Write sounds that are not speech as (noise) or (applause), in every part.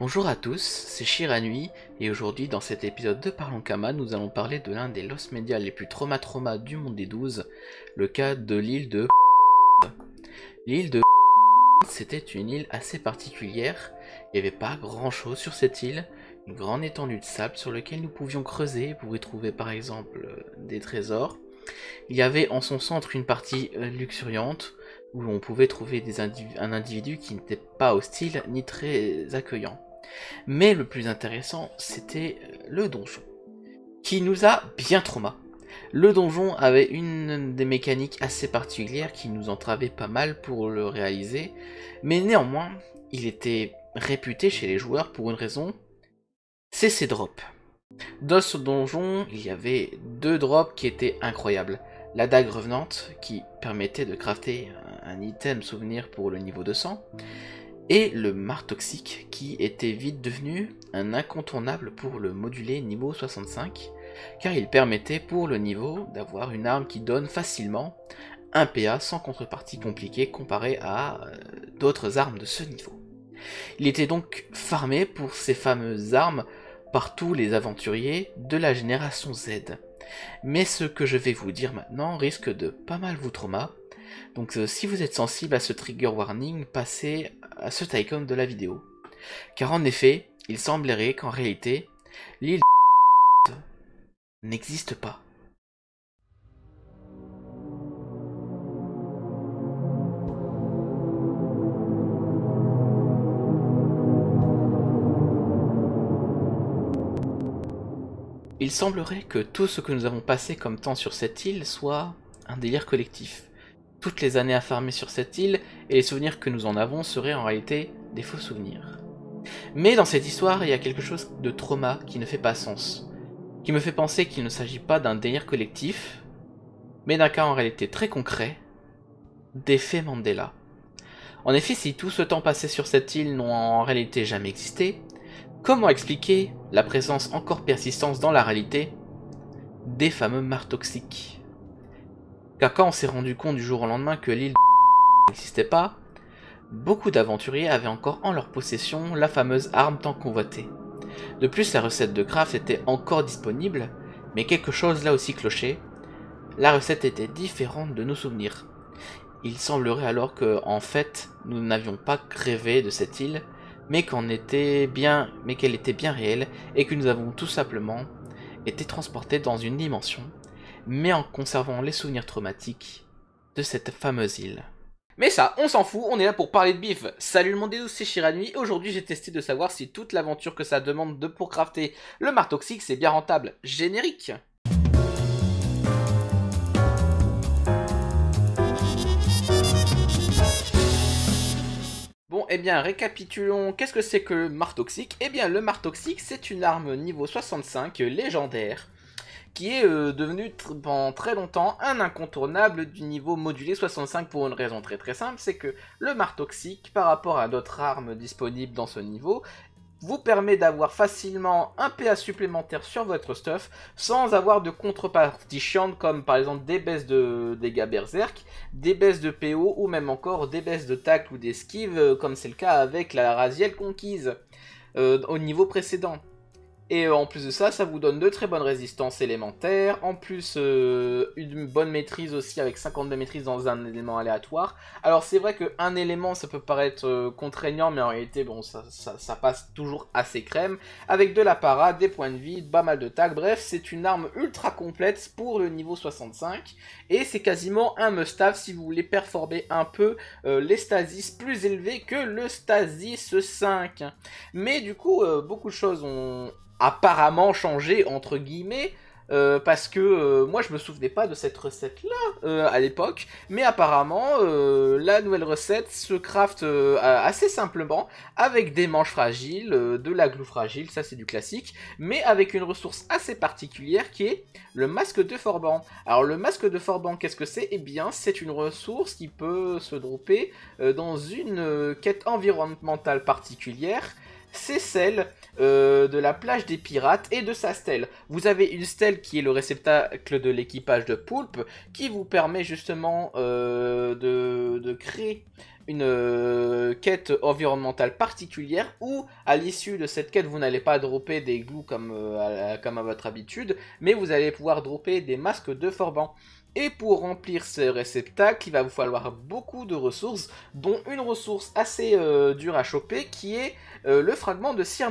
Bonjour à tous, c'est nuit et aujourd'hui dans cet épisode de Parlons Kama, nous allons parler de l'un des loss médias les plus trauma-trauma du monde des 12, le cas de l'île de L'île de c'était une île assez particulière, il n'y avait pas grand chose sur cette île, une grande étendue de sable sur laquelle nous pouvions creuser pour y trouver par exemple des trésors. Il y avait en son centre une partie euh, luxuriante où on pouvait trouver des un individu qui n'était pas hostile ni très accueillant. Mais le plus intéressant, c'était euh, le donjon, qui nous a bien trauma. Le donjon avait une des mécaniques assez particulières qui nous entravait pas mal pour le réaliser, mais néanmoins, il était réputé chez les joueurs pour une raison, c'est ses drops. Dans ce donjon, il y avait deux drops qui étaient incroyables. La dague revenante, qui permettait de crafter un item souvenir pour le niveau 200, et le mar toxique qui était vite devenu un incontournable pour le modulé niveau 65 car il permettait pour le niveau d'avoir une arme qui donne facilement un PA sans contrepartie compliquée comparé à euh, d'autres armes de ce niveau. Il était donc farmé pour ces fameuses armes par tous les aventuriers de la génération Z. Mais ce que je vais vous dire maintenant risque de pas mal vous trauma, donc euh, si vous êtes sensible à ce trigger warning, passez à ce tycoon de la vidéo. Car en effet, il semblerait qu'en réalité, l'île n'existe pas. Il semblerait que tout ce que nous avons passé comme temps sur cette île soit un délire collectif toutes les années à farmer sur cette île, et les souvenirs que nous en avons seraient en réalité des faux souvenirs. Mais dans cette histoire, il y a quelque chose de trauma qui ne fait pas sens, qui me fait penser qu'il ne s'agit pas d'un délire collectif, mais d'un cas en réalité très concret, d'effet Mandela. En effet, si tout ce temps passé sur cette île n'a en réalité jamais existé, comment expliquer la présence encore persistante dans la réalité des fameux mares toxiques car quand on s'est rendu compte du jour au lendemain que l'île (laughs) n'existait pas, beaucoup d'aventuriers avaient encore en leur possession la fameuse arme tant convoitée. De plus, la recette de craft était encore disponible, mais quelque chose là aussi clochait. La recette était différente de nos souvenirs. Il semblerait alors que, en fait, nous n'avions pas rêvé de cette île, mais qu'elle était, bien... était bien réelle et que nous avons tout simplement été transportés dans une dimension mais en conservant les souvenirs traumatiques de cette fameuse île. Mais ça, on s'en fout, on est là pour parler de bif. Salut le monde des douces, c'est Shiranui. Aujourd'hui, j'ai testé de savoir si toute l'aventure que ça demande de pour crafter le mar toxique, c'est bien rentable. Générique Bon, eh bien, récapitulons. Qu'est-ce que c'est que le mar toxique Eh bien, le mar toxique, c'est une arme niveau 65 légendaire qui est euh, devenu pendant très longtemps un incontournable du niveau modulé 65 pour une raison très très simple, c'est que le Martoxique toxique par rapport à d'autres armes disponibles dans ce niveau vous permet d'avoir facilement un PA supplémentaire sur votre stuff sans avoir de contrepartie chiante comme par exemple des baisses de dégâts berserk, des baisses de PO ou même encore des baisses de tact ou d'esquive euh, comme c'est le cas avec la Raziel conquise euh, au niveau précédent. Et euh, en plus de ça, ça vous donne de très bonnes résistances élémentaires, en plus euh, une bonne maîtrise aussi avec 52 maîtrises dans un élément aléatoire. Alors c'est vrai qu'un élément ça peut paraître euh, contraignant, mais en réalité bon ça, passe toujours assez crème. Avec de la para, des points de vie, pas mal de tags, bref c'est une arme ultra complète pour le niveau 65. Et c'est quasiment un must-have si vous voulez performer un peu les stasis plus élevés que le stasis 5. Mais du coup beaucoup de choses ont apparemment changé entre guillemets. Euh, parce que euh, moi je me souvenais pas de cette recette là euh, à l'époque, mais apparemment la nouvelle recette se craft assez simplement avec des manches fragiles, de la glue fragile, ça c'est du classique, mais avec une ressource assez particulière qui est le masque de Forban. Alors le masque de Forban, qu'est-ce que c'est Eh bien c'est une ressource qui peut se dropper dans une quête environnementale particulière c'est celle euh, de la plage des pirates et de sa stèle. Vous avez une stèle qui est le réceptacle de l'équipage de Poulpe, qui vous permet justement euh, de, créer une euh, quête environnementale particulière où à l'issue de cette quête vous n'allez pas dropper des glous comme, à, comme à votre habitude mais vous allez pouvoir dropper des masques de forban. Et pour remplir ce réceptacle, il va vous falloir beaucoup de ressources, dont une ressource assez euh, dure à choper qui est euh, le fragment de cire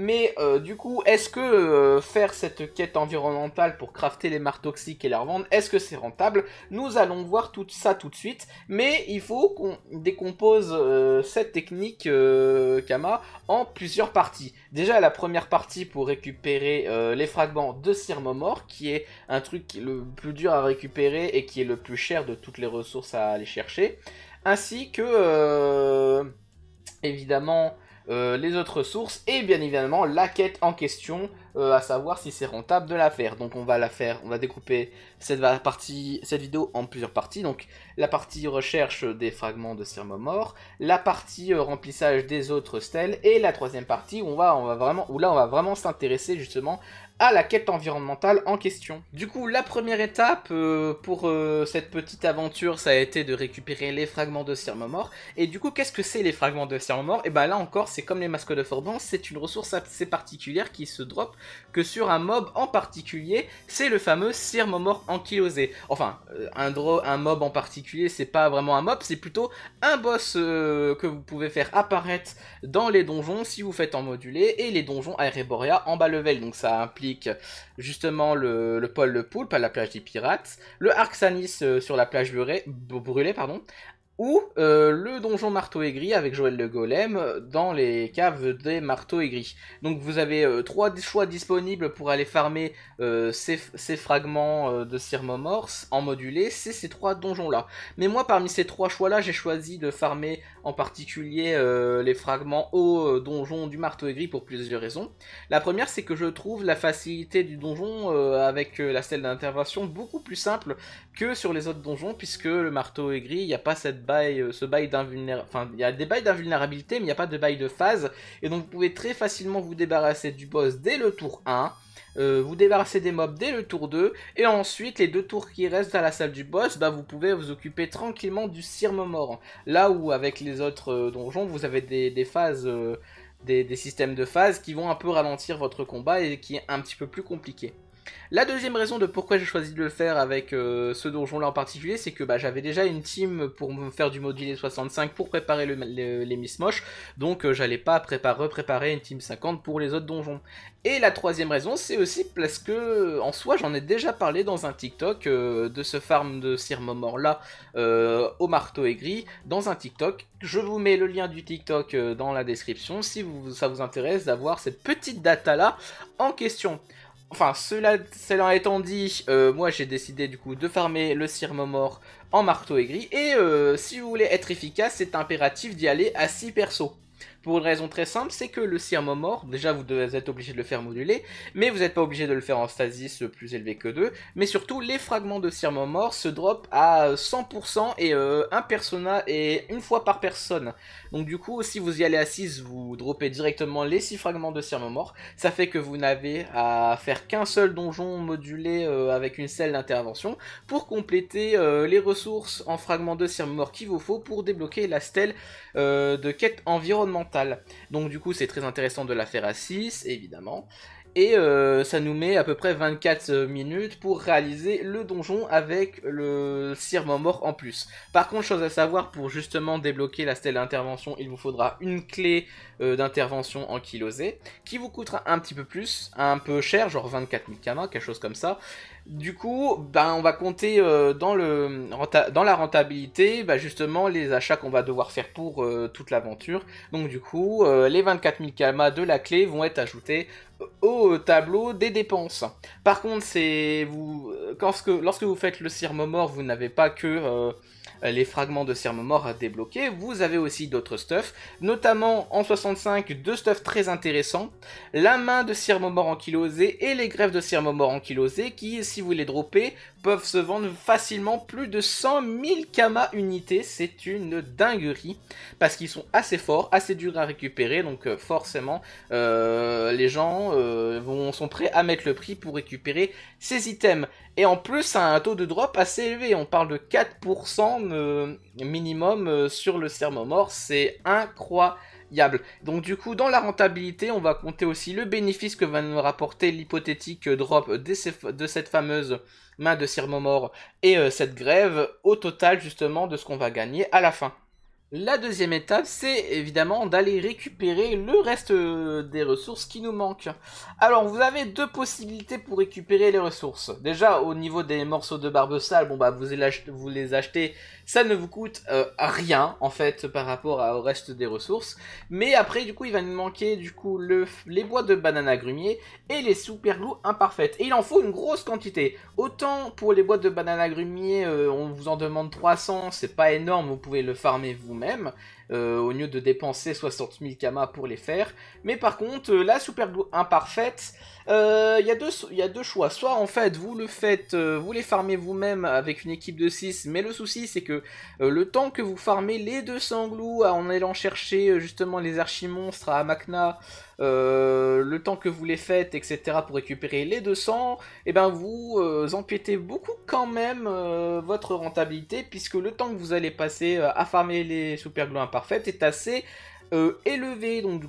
mais euh, du coup, est-ce que euh, faire cette quête environnementale pour crafter les marques toxiques et les revendre, est-ce que c'est rentable Nous allons voir tout ça tout de suite, mais il faut qu'on décompose euh, cette technique Kama en plusieurs parties. Déjà la première partie pour récupérer les fragments de Sir qui est un truc le plus dur à récupérer et qui est le plus cher de toutes les ressources à aller chercher, ainsi que évidemment euh, les autres sources et bien évidemment la quête en question, euh, à savoir si c'est rentable de la faire. Donc on va la faire, on va découper cette, partie, cette vidéo en plusieurs parties. Donc la partie recherche des fragments de Sirmomor la partie euh, remplissage des autres stèles et la troisième partie où on va, on va vraiment, où là on va vraiment s'intéresser justement à la quête environnementale en question. Du coup, la première étape euh, pour euh, cette petite aventure, ça a été de récupérer les fragments de cire mort. Et du coup, qu'est-ce que c'est les fragments de cire mort Et ben là encore, c'est comme les masques de Forban, c'est une ressource assez particulière qui se drop que sur un mob en particulier, c'est le fameux cire mort ankylosé. Enfin, euh, un, un mob en particulier, c'est pas vraiment un mob, c'est plutôt un boss que vous pouvez faire apparaître dans les donjons si vous faites en modulé et les donjons Ereboria en bas level. Donc ça implique justement le, le pôle le Poulpe à la plage des Pirates, le Arxanis euh, sur la plage brûlée, brûlée pardon, ou euh, le donjon marteau aigri avec Joël le Golem dans les caves des marteaux aigris. Donc vous avez euh, trois choix disponibles pour aller farmer euh, ces, fragments de Sir Momorse en modulé, c'est ces trois donjons là. Mais moi parmi ces trois choix là j'ai choisi de farmer en particulier les fragments au donjon du marteau aigri pour plusieurs raisons. La première c'est que je trouve la facilité du donjon avec la selle d'intervention beaucoup plus simple que sur les autres donjons puisque le marteau aigri il n'y a pas cette euh, il y a des bails d'invulnérabilité, mais il n'y a pas de bail de phase. Et donc, vous pouvez très facilement vous débarrasser du boss dès le tour 1. Euh, vous débarrasser des mobs dès le tour 2, et ensuite les deux tours qui restent à la salle du boss, bah, vous pouvez vous occuper tranquillement du cirme mort. Là où avec les autres euh, donjons, vous avez des, phases, des, des, systèmes de phases qui vont un peu ralentir votre combat et qui est un petit peu plus compliqué. La deuxième raison de pourquoi j'ai choisi de le faire avec euh, ce donjon-là en particulier, c'est que bah, j'avais déjà une team pour me faire du modulé 65 pour préparer les Miss moches, donc euh, j'allais pas repréparer une team 50 pour les autres donjons. Et la troisième raison, c'est aussi parce que, en soi, j'en ai déjà parlé dans un TikTok euh, de ce farm de Sir Momor-là au marteau aigri, dans un TikTok. Je vous mets le lien du TikTok dans la description si ça vous intéresse d'avoir cette petite data-là en question. Enfin, cela, cela étant dit, euh, moi j'ai décidé du coup de farmer le sirmomore en marteau aigri. Et euh, si vous voulez être efficace, c'est impératif d'y aller à 6 persos pour une raison très simple, c'est que le cire mort, déjà vous êtes obligé de le faire moduler, mais vous n'êtes pas obligé de le faire en stasis plus élevé que 2, mais surtout les fragments de cire mort se drop à 100% et euh, un persona et une fois par personne. Donc du coup, si vous y allez à 6, vous dropez directement les 6 fragments de cire mort, ça fait que vous n'avez à faire qu'un seul donjon modulé euh, avec une selle d'intervention pour compléter euh, les ressources en fragments de cire mort qu'il vous faut pour débloquer la stèle de quête environnementale donc du coup c'est très intéressant de la faire à 6 évidemment. Et euh, ça nous met à peu près 24 minutes pour réaliser le donjon avec le cirement mort en plus. Par contre, chose à savoir, pour justement débloquer la stèle d'intervention, il vous faudra une clé euh, d'intervention en kilosé, qui vous coûtera un petit peu plus, un peu cher, genre 24 000 kamas, quelque chose comme ça. Du coup, ben, on va compter euh, dans, le, dans la rentabilité ben, justement les achats qu'on va devoir faire pour euh, toute l'aventure. Donc du coup, euh, les 24 000 kamas de la clé vont être ajoutés au tableau des dépenses. Par contre, c'est vous, lorsque vous faites le cire mort, vous n'avez pas que euh, les fragments de serment mort à débloquer. Vous avez aussi d'autres stuff, notamment en 65 deux stuff très intéressants, la main de serment mort ankylosée et les greffes de serment mort ankylosé qui, si vous les dropez, peuvent se vendre facilement plus de 100 000 Kama unités. C'est une dinguerie parce qu'ils sont assez forts, assez durs à récupérer. Donc euh, forcément, euh, les gens euh, sont prêts à mettre le prix pour récupérer ces items. Et en plus, ça a un taux de drop assez élevé. On parle de 4% minimum sur le sermomore. C'est incroyable. Donc du coup, dans la rentabilité, on va compter aussi le bénéfice que va nous rapporter l'hypothétique drop de, cette fameuse main de cire Momor et euh, cette grève au total justement de ce qu'on va gagner à la fin. La deuxième étape, c'est évidemment d'aller récupérer le reste euh, des ressources qui nous manquent. Alors, vous avez deux possibilités pour récupérer les ressources. Déjà, au niveau des morceaux de barbe sale, bon bah vous les, achetez, ça ne vous coûte euh, rien en fait par rapport au reste des ressources. Mais après, du coup, il va nous manquer du coup les bois de banane grumier et les super imparfaites. Et il en faut une grosse quantité. Autant pour les bois de banane grumier, euh, on vous en demande 300, c'est pas énorme, vous pouvez le farmer vous même euh, au lieu de dépenser 60 000 kamas pour les faire. Mais par contre, euh, la super imparfaite, il euh, y, a deux, deux choix. Soit en fait vous le faites, euh, vous les farmez vous-même avec une équipe de 6, mais le souci c'est que euh, le temps que vous farmez les 200 glous en allant chercher justement les archimonstres à Makna, le temps que vous les faites, etc. pour récupérer les 200, et eh ben vous empiétez beaucoup quand même votre rentabilité puisque le temps que vous allez passer à farmer les super imparfaits est assez élevés, euh, élevé, donc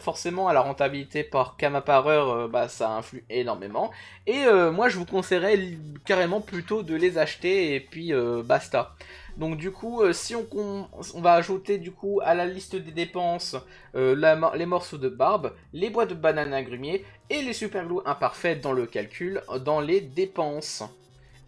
forcément à la rentabilité par kama par heure, euh, bah, ça influe énormément. Et euh, moi je vous conseillerais carrément plutôt de les acheter et puis basta. Donc du coup, si on, va ajouter du coup à la liste des dépenses les morceaux de barbe, les bois de bananes à grumier et les superglues imparfaits dans le calcul, dans les dépenses.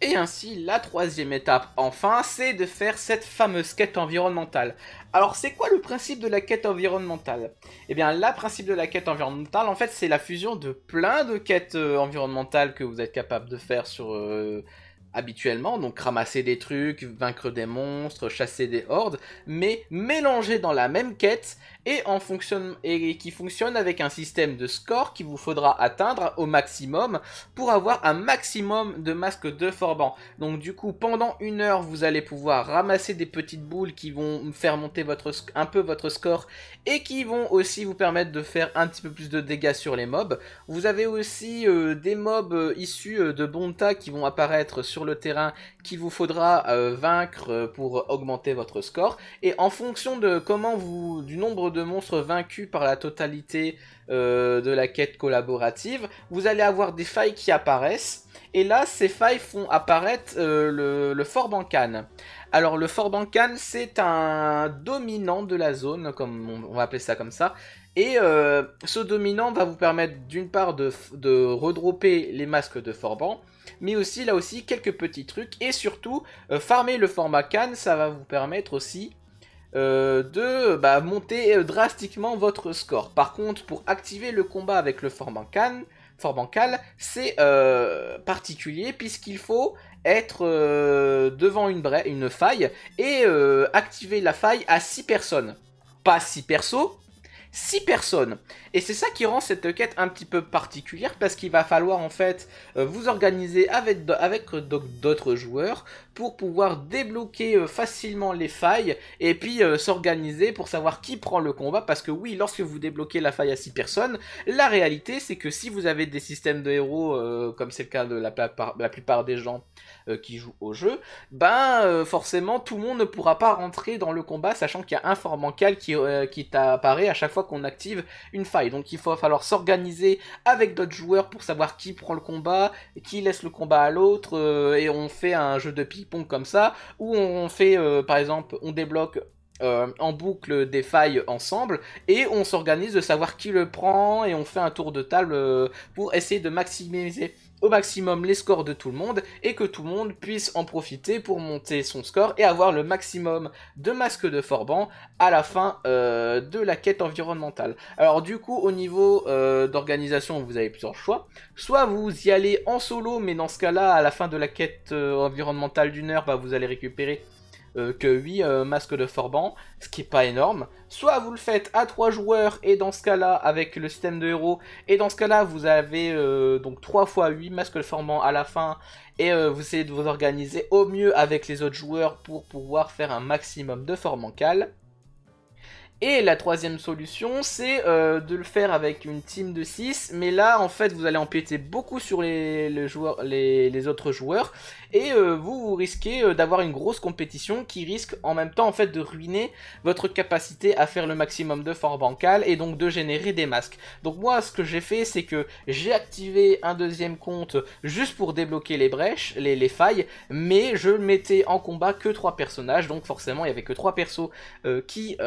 Et ainsi, la troisième étape, enfin, c'est de faire cette fameuse quête environnementale. Alors, c'est quoi le principe de la quête environnementale Eh bien, le principe de la quête environnementale, en fait, c'est la fusion de plein de quêtes euh, environnementales que vous êtes capable de faire sur... Euh, habituellement, donc ramasser des trucs, vaincre des monstres, chasser des hordes, mais mélanger dans la même quête et, en fonction et qui fonctionne avec un système de score qu'il vous faudra atteindre au maximum pour avoir un maximum de masques de Forban. Donc du coup, pendant une heure, vous allez pouvoir ramasser des petites boules qui vont faire monter votre, un peu votre score et qui vont aussi vous permettre de faire un petit peu plus de dégâts sur les mobs. Vous avez aussi euh, des mobs euh, issus euh, de Bonta qui vont apparaître sur le terrain qu'il vous faudra euh, vaincre euh, pour augmenter votre score. Et en fonction de comment vous, du nombre de monstres vaincus par la totalité euh, de la quête collaborative, vous allez avoir des failles qui apparaissent. Et là, ces failles font apparaître le, Forban Fort Alors, le Forban Bancan, c'est un dominant de la zone, comme on, va appeler ça comme ça. Et ce dominant va vous permettre d'une part de, de redropper les masques de Forban mais aussi là aussi quelques petits trucs. Et surtout, euh, farmer le format Cannes, ça va vous permettre aussi euh, de bah, monter euh, drastiquement votre score. Par contre, pour activer le combat avec le format Cannes, c'est particulier puisqu'il faut être devant une, faille et activer la faille à 6 personnes. Pas 6 persos, six personnes. Et c'est ça qui rend cette quête un petit peu particulière parce qu'il va falloir en fait euh, vous organiser avec, avec d'autres joueurs pour pouvoir débloquer euh, facilement les failles et puis euh, s'organiser pour savoir qui prend le combat parce que oui, lorsque vous débloquez la faille à 6 personnes, la réalité c'est que si vous avez des systèmes de héros euh, comme c'est le cas de la, plupart des gens qui jouent au jeu, ben forcément tout le monde ne pourra pas rentrer dans le combat sachant qu'il y a un format bancal qui, qui t'apparaît à chaque fois qu'on active une faille. Donc il va falloir s'organiser avec d'autres joueurs pour savoir qui prend le combat, qui laisse le combat à l'autre et on fait un jeu de pique comme ça, où on fait, euh, par exemple, on débloque euh, en boucle des failles ensemble et on s'organise de savoir qui le prend et on fait un tour de table euh, pour essayer de maximiser au maximum les scores de tout le monde et que tout le monde puisse en profiter pour monter son score et avoir le maximum de masques de Forban à la fin euh, de la quête environnementale. Alors du coup au niveau euh, d'organisation vous avez plusieurs choix. Soit vous y allez en solo mais dans ce cas là à la fin de la quête euh, environnementale d'une heure bah, vous allez récupérer euh, que 8 euh, masques de Forban, ce qui n'est pas énorme. Soit vous le faites à 3 joueurs et dans ce cas-là avec le système de héros, et dans ce cas-là vous avez euh, donc 3 fois 8 masques de Forban à la fin, et vous essayez de vous organiser au mieux avec les autres joueurs pour pouvoir faire un maximum de Forbancal. Et la troisième solution, c'est euh, de le faire avec une team de 6, mais là, en fait, vous allez empiéter beaucoup sur les, joueurs, les, autres joueurs, et euh, vous, vous risquez euh, d'avoir une grosse compétition qui risque en même temps, en fait, de ruiner votre capacité à faire le maximum de fort bancales, et donc de générer des masques. Donc moi, ce que j'ai fait, c'est que j'ai activé un deuxième compte juste pour débloquer les brèches, les, failles, mais je mettais en combat que 3 personnages, donc forcément, il n'y avait que 3 persos qui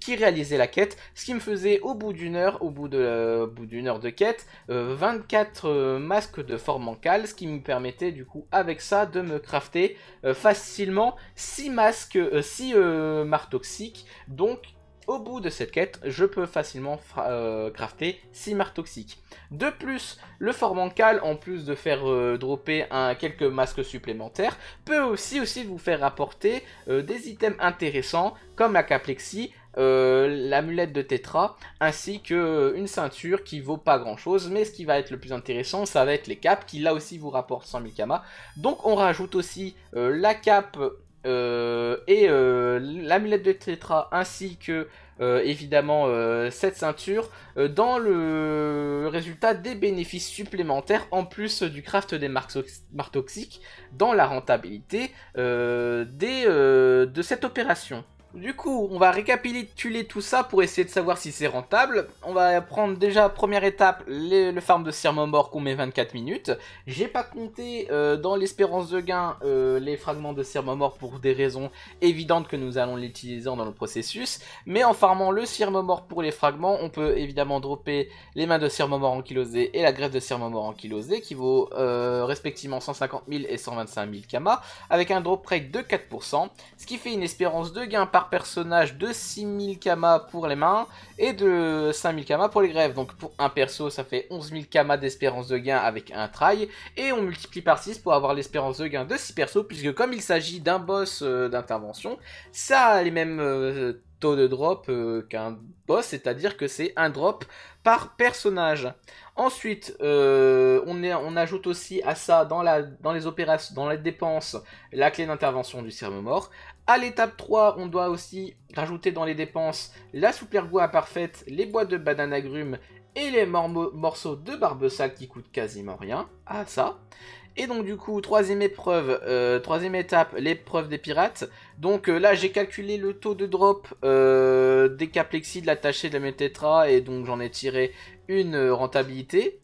qui réalisait la quête, ce qui me faisait au bout d'une heure, au bout euh, d'une heure de quête, 24 euh, euh, masques de forme ce qui me permettait du coup avec ça de me crafter facilement 6 masques, 6 marques toxiques, donc au bout de cette quête, je peux facilement crafter 6 marques toxiques. De plus, le formancal, en plus de faire dropper quelques masques supplémentaires, peut aussi, aussi vous faire apporter des items intéressants comme la caplexie, euh, l'amulette de Tetra, ainsi que euh, une ceinture qui vaut pas grand chose, mais ce qui va être le plus intéressant, ça va être les capes, qui là aussi vous rapportent 100 000 Donc on rajoute aussi euh, la cape et l'amulette de Tetra, ainsi que évidemment cette ceinture, dans le résultat des bénéfices supplémentaires, en plus du craft des marques toxiques, dans la rentabilité de cette opération. Du coup, on va récapituler tout ça pour essayer de savoir si c'est rentable. On va prendre déjà, première étape, le farm de serment mort qu'on met 24 minutes. J'ai pas compté euh, dans l'espérance de gain euh, les fragments de serment pour des raisons évidentes que nous allons l'utiliser dans le processus. Mais en farmant le serment mort pour les fragments, on peut évidemment dropper les mains de serment mort en et la greffe de serment mort en qui vaut euh, respectivement 150 000 et 125 000 kama avec un drop rate de 4%, ce qui fait une espérance de gain par personnage de 6000 km pour les mains et de 5000 km pour les grèves. Donc pour un perso, ça fait 11000 km d'espérance de gain avec un try. Et on multiplie par 6 pour avoir l'espérance de gain de 6 persos, puisque comme il s'agit d'un boss euh, d'intervention, ça a les mêmes... Euh, taux de drop euh, qu'un boss, c'est-à-dire que c'est un drop par personnage. Ensuite, on, on, ajoute aussi à ça dans, la, dans les opérations, dans les dépenses, la clé d'intervention du cerveau mort, à l'étape 3, on doit aussi rajouter dans les dépenses la soupe ergoua parfaite, les bois de banane agrumes et les morceaux de sac qui coûtent quasiment rien. Ah ça et donc du coup, troisième épreuve, euh, troisième étape, l'épreuve des pirates. Donc euh, là, j'ai calculé le taux de drop euh, des caplexis de l'attaché de la mététra et donc j'en ai tiré une rentabilité.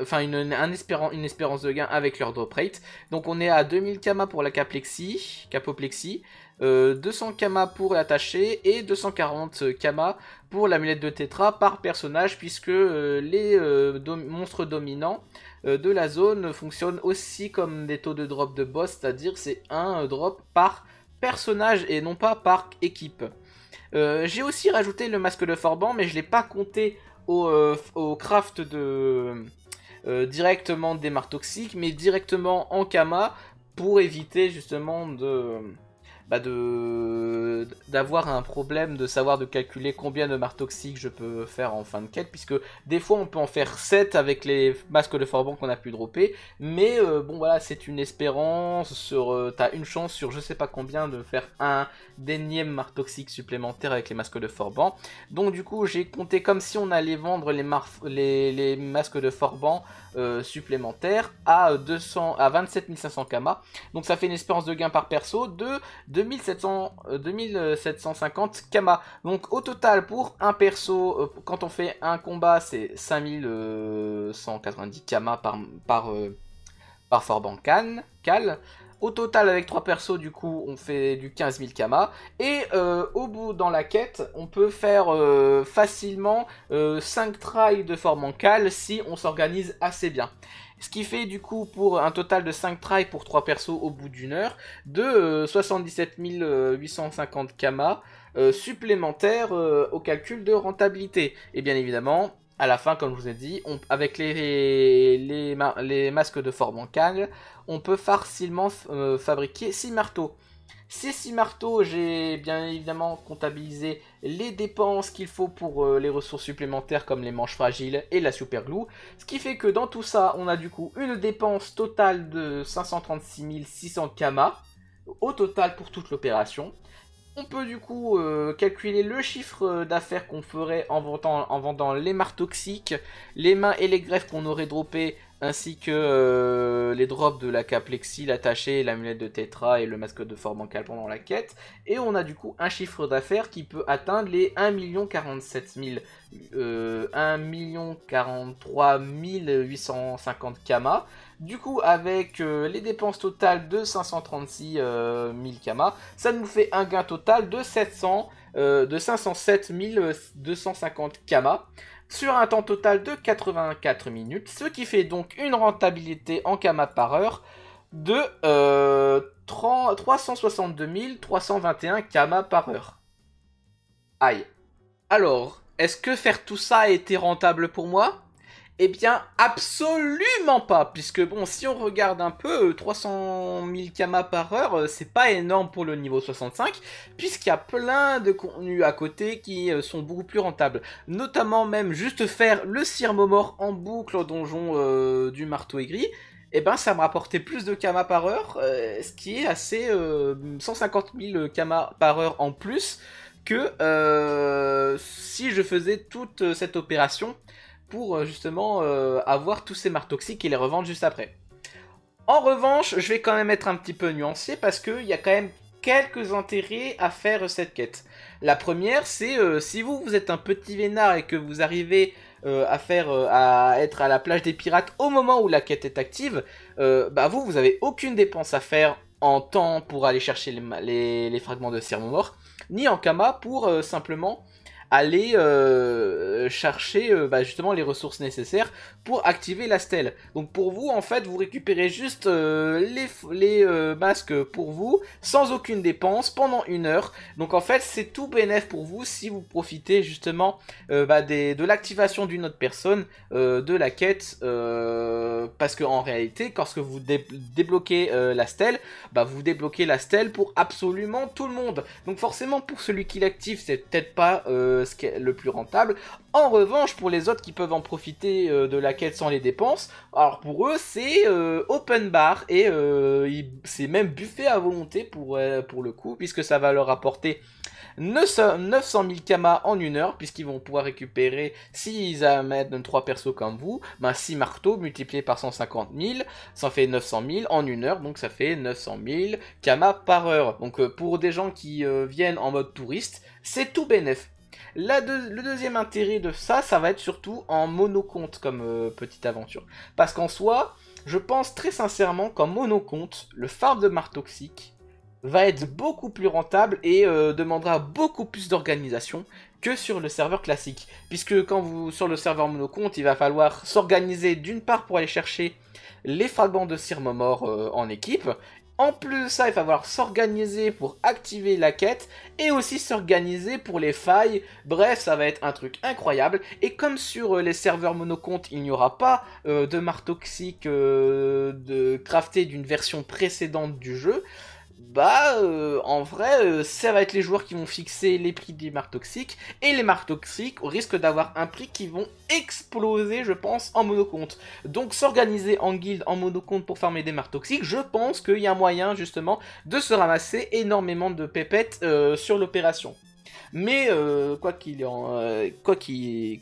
Enfin, une, un une espérance de gain avec leur drop rate. Donc on est à 2000 kama pour la caplexie, capoplexie. 200 euh, kama pour attacher et 240 kama pour l'amulette de tétra par personnage puisque euh, les euh, monstres dominants de la zone fonctionnent aussi comme des taux de drop de boss, c'est-à-dire c'est un drop par personnage et non pas par équipe. J'ai aussi rajouté le masque de Forban mais je ne l'ai pas compté au, craft de... directement des mares toxiques mais directement en Kama pour éviter justement de bah, de d'avoir un problème de savoir de calculer combien de marques toxiques je peux faire en fin de quête, puisque des fois on peut en faire 7 avec les masques de Forban qu'on a pu dropper, mais euh, bon voilà, c'est une espérance, sur euh, t'as une chance sur je sais pas combien de faire un d'énième marque toxique supplémentaire avec les masques de Forban. Donc du coup j'ai compté comme si on allait vendre les, les, les, masques de Forban euh, supplémentaires à, 200, à 27 500 kama, donc ça fait une espérance de gain par perso de 2700, 2750 euh, Kama. Donc au total pour un perso, euh, quand on fait un combat c'est 5190 euh, Kama par, par, par can Cal. Au total, avec 3 persos, du coup, on fait du 15000 000 Kama. Et au bout, dans la quête, on peut faire facilement 5 trials de forme en cale si on s'organise assez bien. Ce qui fait du coup pour un total de 5 tries pour 3 persos au bout d'une heure de 77 850 kamas supplémentaires euh, au calcul de rentabilité. Et bien évidemment, à la fin, comme je vous ai dit, avec les, masques de forme en on peut facilement euh, fabriquer 6 marteaux. Ces 6 marteaux, j'ai bien évidemment comptabilisé les dépenses qu'il faut pour euh, les ressources supplémentaires comme les manches fragiles et la super glue. Ce qui fait que dans tout ça, on a du coup une dépense totale de 536 600 Kama au total pour toute l'opération. On peut du coup euh, calculer le chiffre euh, d'affaires qu'on ferait en vendant, les marques toxiques, les mains et les greffes qu'on aurait droppées, ainsi que euh, les drops de la caplexie, l'attaché, l'amulette de tétra et le masque de en bancal pendant la quête. Et on a du coup un chiffre d'affaires qui peut atteindre les 1 47 000, 1 43 850 kamas. Du coup, avec euh, les dépenses totales de 536 000 Kama, ça nous fait un gain total de, euh, de 507 250 Kama sur un temps total de 84 minutes, ce qui fait donc une rentabilité en Kama par heure de 362 321 Kama par heure. Aïe. Alors, est-ce que faire tout ça a été rentable pour moi eh bien, absolument pas, puisque bon, si on regarde un peu, 300 000 kamas par heure, euh, c'est pas énorme pour le niveau 65, puisqu'il y a plein de contenus à côté qui euh, sont beaucoup plus rentables. Notamment même juste faire le Sir mort en boucle au donjon euh, du marteau aigri, et eh ben ça me rapportait plus de kama par heure, ce qui est assez 150 000 kamas par heure en plus que si je faisais toute cette opération pour euh, justement euh, avoir tous ces marques toxiques et les revendre juste après. En revanche, je vais quand même être un petit peu nuancé parce qu'il y a quand même quelques intérêts à faire cette quête. La première, c'est euh, si vous, vous êtes un petit vénard et que vous arrivez à faire à être à la plage des pirates au moment où la quête est active, bah vous vous avez aucune dépense à faire en temps pour aller chercher les, fragments de cerveau mort, ni en kama pour simplement aller euh, chercher euh, bah, justement les ressources nécessaires pour activer la stèle. Donc pour vous, en fait, vous récupérez juste euh, les, les masques pour vous, sans aucune dépense, pendant une heure. Donc en fait, c'est tout bénéf pour vous si vous profitez justement bah, de l'activation d'une autre personne, de la quête, parce que en réalité, lorsque vous débloquez la stèle, bah, vous débloquez la stèle pour absolument tout le monde. Donc forcément, pour celui qui l'active, c'est peut-être pas... Euh, le plus rentable. En revanche, pour les autres qui peuvent en profiter euh, de la quête sans les dépenses, alors pour eux, c'est euh, open bar et c'est même buffet à volonté pour, pour le coup, puisque ça va leur apporter 900 000 kamas en une heure, puisqu'ils vont pouvoir récupérer, s'ils amènent 3 persos comme vous, 6 ben, marteaux multipliés par 150 000, ça fait 900 000 en une heure, donc ça fait 900 000 kamas par heure. Donc pour des gens qui viennent en mode touriste, c'est tout bénéf le deuxième intérêt de ça, ça va être surtout en monocompte comme euh, petite aventure. Parce qu'en soi, je pense très sincèrement qu'en monocompte, le farm de marte toxique va être beaucoup plus rentable et euh, demandera beaucoup plus d'organisation que sur le serveur classique. Puisque quand vous sur le serveur monocompte, il va falloir s'organiser d'une part pour aller chercher les fragments de cire euh, en équipe. En plus de ça, il va falloir s'organiser pour activer la quête et aussi s'organiser pour les failles. Bref, ça va être un truc incroyable. Et comme sur euh, les serveurs monocomptes, il n'y aura pas euh, de marteaux toxique de, crafté d'une version précédente du jeu, bah euh, en vrai euh, ça va être les joueurs qui vont fixer les prix des marques toxiques et les marques toxiques risquent d'avoir un prix qui vont exploser je pense en monocompte. Donc s'organiser en guilde en monocompte pour farmer des marques toxiques, je pense qu'il y a moyen justement de se ramasser énormément de pépettes euh, sur l'opération. Mais quoi qu'il en, quoi qu'il,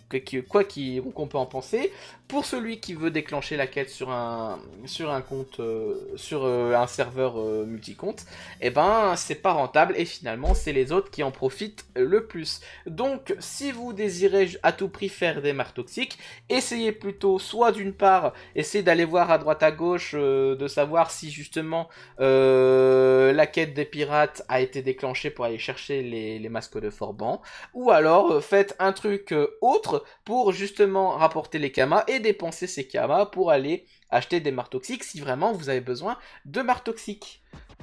quoi qu'on peut en penser, pour celui qui veut déclencher la quête sur un, sur un compte, euh, sur euh, un serveur euh, multicompte, eh ben c'est pas rentable et finalement c'est les autres qui en profitent le plus. Donc si vous désirez à tout prix faire des marques toxiques, essayez plutôt soit d'une part, essayez d'aller voir à droite à gauche, euh, de savoir si justement la quête des pirates a été déclenchée pour aller chercher les, masques de Forban, ou alors faites un truc autre pour justement rapporter les kamas et dépenser ces kamas pour aller acheter des marques toxiques si vraiment vous avez besoin de marques toxiques.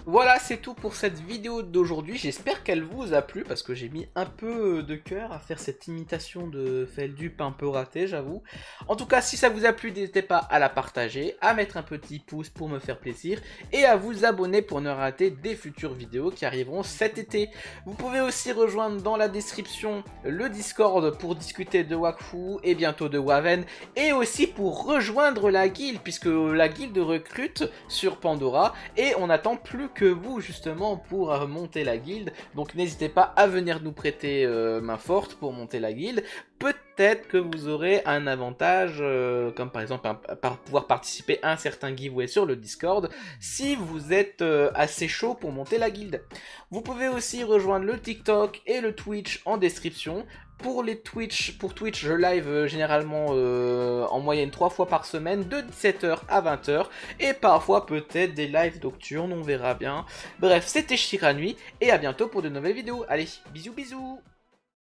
Voilà, c'est tout pour cette vidéo d'aujourd'hui. J'espère qu'elle vous a plu parce que j'ai mis un peu de cœur à faire cette imitation de Feldup un peu ratée, j'avoue. En tout cas, si ça vous a plu, n'hésitez pas à la partager, à mettre un petit pouce pour me faire plaisir et à vous abonner pour ne rater des futures vidéos qui arriveront cet été. Vous pouvez aussi rejoindre dans la description le Discord pour discuter de Wakfu et bientôt de Waven et aussi pour rejoindre la guilde puisque la guilde recrute sur Pandora et on attend plus que vous justement pour euh, monter la guilde. Donc n'hésitez pas à venir nous prêter euh, main forte pour monter la guilde. Peut-être que vous aurez un avantage, euh, comme par exemple par pouvoir participer à un certain giveaway sur le Discord, si vous êtes assez chaud pour monter la guilde. Vous pouvez aussi rejoindre le TikTok et le Twitch en description. Pour les Twitch, pour Twitch, je live euh, généralement euh, en moyenne 3 fois par semaine, de 17h à 20h, et parfois peut-être des lives nocturnes, on verra bien. Bref, c'était chira Nuit, et à bientôt pour de nouvelles vidéos. Allez, bisous bisous